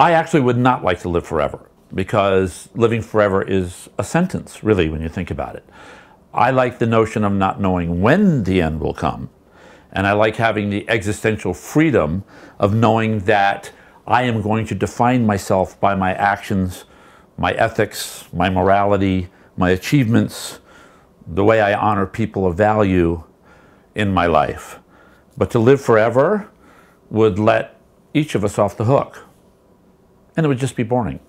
I actually would not like to live forever because living forever is a sentence, really, when you think about it. I like the notion of not knowing when the end will come. And I like having the existential freedom of knowing that I am going to define myself by my actions, my ethics, my morality, my achievements, the way I honor people of value in my life. But to live forever would let each of us off the hook and it would just be boring.